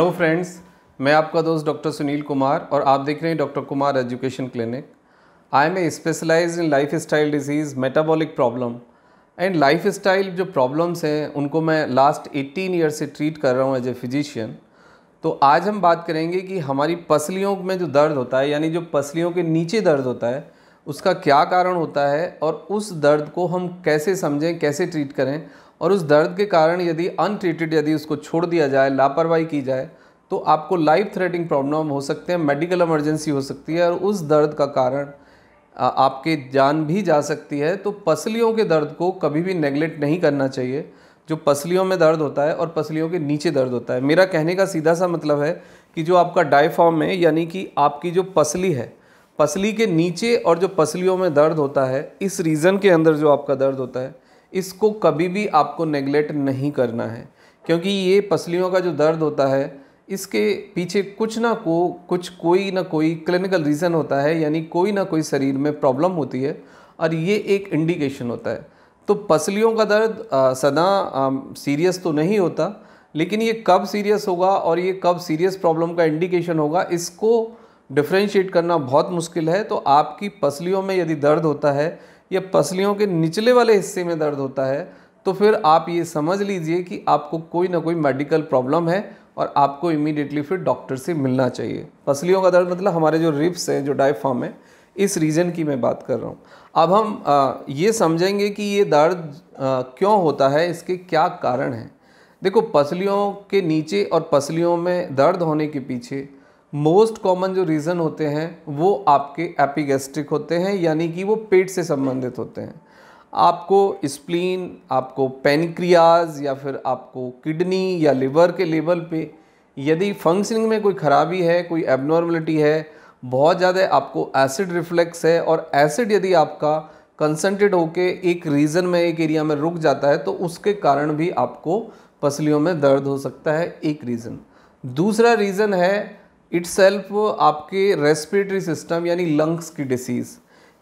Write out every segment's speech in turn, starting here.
Hello friends मैं आपका दोस्त डॉक्टर सुनील कुमार और आप देख रहे हैं doctor Kumar education clinic I am a specialise in life style disease metabolic problem and life style जो प्रॉब्लम्स हैं उनको मैं लास्ट 18 ईयर से ट्रीट कर रहा हूँ एज ए फिजिशियन तो आज हम बात करेंगे कि हमारी पसलियों में जो दर्द होता है यानी जो पसलियों के नीचे दर्द होता है उसका क्या कारण होता है और उस दर्द को हम कैसे समझें कैसे ट्रीट करें और उस दर्द के कारण यदि अनट्रीटेड यदि उसको छोड़ दिया जाए लापरवाही की जाए तो आपको लाइफ थ्रेटिंग प्रॉब्लम हो सकते हैं मेडिकल इमरजेंसी हो सकती है और उस दर्द का कारण आपके जान भी जा सकती है तो पसलियों के दर्द को कभी भी नेग्लेक्ट नहीं करना चाहिए जो पसलियों में दर्द होता है और पसलियों के नीचे दर्द होता है मेरा कहने का सीधा सा मतलब है कि जो आपका डायफॉर्म है यानी कि आपकी जो पसली है पसली के नीचे और जो पसलियों में दर्द होता है इस रीज़न के अंदर जो आपका दर्द होता है इसको कभी भी आपको नेगलेक्ट नहीं करना है क्योंकि ये पसलियों का जो दर्द होता है इसके पीछे कुछ ना को कुछ कोई ना कोई क्लिनिकल रीज़न होता है यानी कोई ना कोई शरीर में प्रॉब्लम होती है और ये एक इंडिकेशन होता है तो पसलियों का दर्द आ, सदा आ, सीरियस तो नहीं होता लेकिन ये कब सीरियस होगा और ये कब सीरियस प्रॉब्लम का इंडिकेशन होगा इसको डिफ्रेंशिएट करना बहुत मुश्किल है तो आपकी पसलियों में यदि दर्द होता है या पसलियों के निचले वाले हिस्से में दर्द होता है तो फिर आप ये समझ लीजिए कि आपको कोई ना कोई मेडिकल प्रॉब्लम है और आपको इमीडिएटली फिर डॉक्टर से मिलना चाहिए पसलियों का दर्द मतलब हमारे जो रिप्स हैं जो डायफॉर्म है इस रीजन की मैं बात कर रहा हूँ अब हम आ, ये समझेंगे कि ये दर्द क्यों होता है इसके क्या कारण हैं देखो पसलियों के नीचे और पसलियों में दर्द होने के पीछे मोस्ट कॉमन जो रीज़न होते हैं वो आपके एपिगेस्ट्रिक होते हैं यानी कि वो पेट से संबंधित होते हैं आपको स्प्लीन आपको पेनक्रियाज या फिर आपको किडनी या लिवर के लेवल पे यदि फंक्शनिंग में कोई ख़राबी है कोई एबनॉर्मलिटी है बहुत ज़्यादा आपको एसिड रिफ्लेक्स है और एसिड यदि आपका कंसनट्रेट होके एक रीजन में एक एरिया में रुक जाता है तो उसके कारण भी आपको पसलियों में दर्द हो सकता है एक रीज़न दूसरा रीज़न है इट्स आपके रेस्पिरेटरी सिस्टम यानी लंग्स की डिसीज़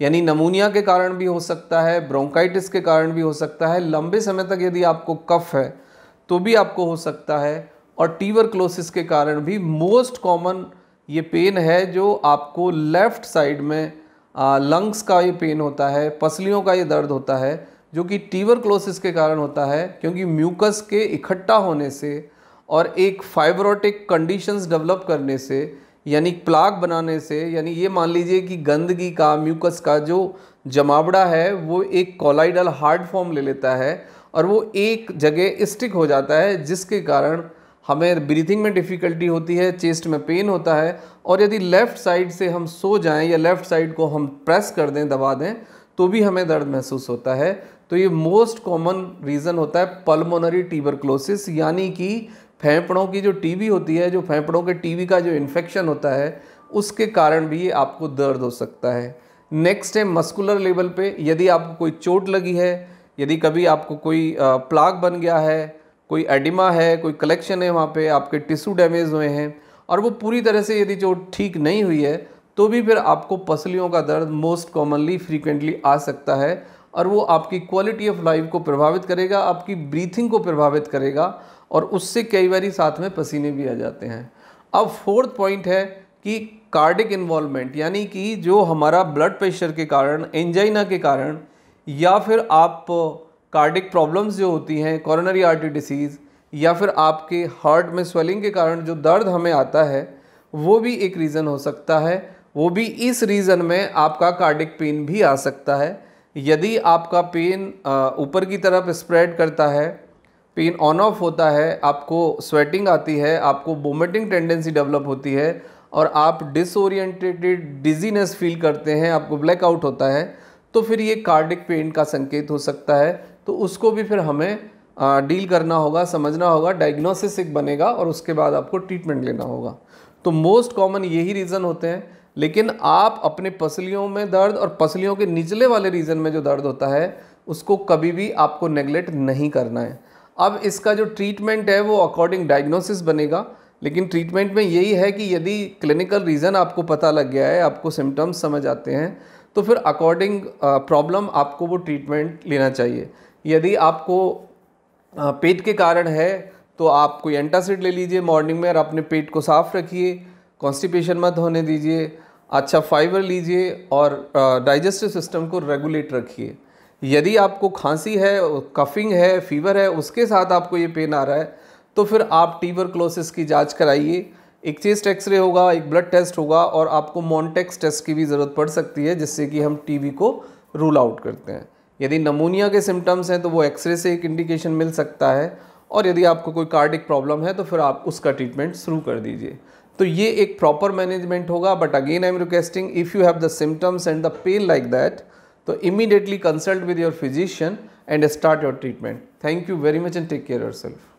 यानी नमूनिया के कारण भी हो सकता है ब्रोंकाइटिस के कारण भी हो सकता है लंबे समय तक यदि आपको कफ है तो भी आपको हो सकता है और टीवर क्लोसिस के कारण भी मोस्ट कॉमन ये पेन है जो आपको लेफ़्ट साइड में आ, लंग्स का ये पेन होता है पसलियों का ये दर्द होता है जो कि टीवर क्लोसिस के कारण होता है क्योंकि म्यूकस के इकट्ठा होने से और एक फाइब्रोटिक कंडीशंस डेवलप करने से यानी प्लाग बनाने से यानी ये मान लीजिए कि गंदगी का म्यूकस का जो जमावड़ा है वो एक कोलाइडल हार्ड फॉर्म ले लेता है और वो एक जगह स्टिक हो जाता है जिसके कारण हमें ब्रीथिंग में डिफ़िकल्टी होती है चेस्ट में पेन होता है और यदि लेफ़्ट साइड से हम सो जाएं या लेफ़्ट साइड को हम प्रेस कर दें दबा दें तो भी हमें दर्द महसूस होता है तो ये मोस्ट कॉमन रीज़न होता है पल्मोनरी ट्यूबरक्लोसिस यानी कि फेफड़ों की जो टीबी होती है जो फेफड़ों के टीबी का जो इन्फेक्शन होता है उसके कारण भी आपको दर्द हो सकता है नेक्स्ट है मस्कुलर लेवल पे यदि आपको कोई चोट लगी है यदि कभी आपको कोई प्लाग बन गया है कोई एडिमा है कोई कलेक्शन है वहाँ पे आपके टिश्यू डैमेज हुए हैं और वो पूरी तरह से यदि चोट ठीक नहीं हुई है तो भी फिर आपको पसलियों का दर्द मोस्ट कॉमनली फ्रीक्वेंटली आ सकता है और वो आपकी क्वालिटी ऑफ लाइफ को प्रभावित करेगा आपकी ब्रीथिंग को प्रभावित करेगा और उससे कई बार साथ में पसीने भी आ जाते हैं अब फोर्थ पॉइंट है कि कार्डिक इन्वॉल्वमेंट यानी कि जो हमारा ब्लड प्रेशर के कारण एंजाइना के कारण या फिर आप कार्डिक प्रॉब्लम्स जो होती हैं कॉरोनरी आर्टरी डिसीज़ या फिर आपके हार्ट में स्वेलिंग के कारण जो दर्द हमें आता है वो भी एक रीज़न हो सकता है वो भी इस रीज़न में आपका कार्डिक पेन भी आ सकता है यदि आपका पेन ऊपर की तरफ स्प्रेड करता है पेन ऑन ऑफ होता है आपको स्वेटिंग आती है आपको वोमिटिंग टेंडेंसी डेवलप होती है और आप डिसोरिएंटेटेड डिजीनेस फील करते हैं आपको ब्लैकआउट होता है तो फिर ये कार्डिक पेन का संकेत हो सकता है तो उसको भी फिर हमें डील करना होगा समझना होगा डायग्नोसिस एक बनेगा और उसके बाद आपको ट्रीटमेंट लेना होगा तो मोस्ट कॉमन यही रीज़न होते हैं लेकिन आप अपने पसलियों में दर्द और पसलियों के निचले वाले रीजन में जो दर्द होता है उसको कभी भी आपको नेगलेक्ट नहीं करना है अब इसका जो ट्रीटमेंट है वो अकॉर्डिंग डायग्नोसिस बनेगा लेकिन ट्रीटमेंट में यही है कि यदि क्लिनिकल रीज़न आपको पता लग गया है आपको सिम्टम्स समझ आते हैं तो फिर अकॉर्डिंग प्रॉब्लम आपको वो ट्रीटमेंट लेना चाहिए यदि आपको पेट के कारण है तो आप कोई एंटासिड ले लीजिए मॉर्निंग में और अपने पेट को साफ़ रखिए कॉन्स्टिपेशन मत होने दीजिए अच्छा फाइबर लीजिए और डाइजेस्टिव सिस्टम को रेगुलेट रखिए यदि आपको खांसी है कफिंग है फीवर है उसके साथ आपको ये पेन आ रहा है तो फिर आप टीवर क्लोसिस की जांच कराइए एक चेस्ट एक्सरे होगा एक ब्लड टेस्ट होगा और आपको मॉन्टेक्स टेस्ट की भी ज़रूरत पड़ सकती है जिससे कि हम टीबी को रूल आउट करते हैं यदि नमूनिया के सिम्टम्स हैं तो वो एक्सरे से एक इंडिकेशन मिल सकता है और यदि आपको कोई कार्डिक प्रॉब्लम है तो फिर आप उसका ट्रीटमेंट शुरू कर दीजिए तो ये एक प्रॉपर मैनेजमेंट होगा but again I am requesting if you have the symptoms and the pain like that So immediately consult with your physician and start your treatment. Thank you very much and take care yourself.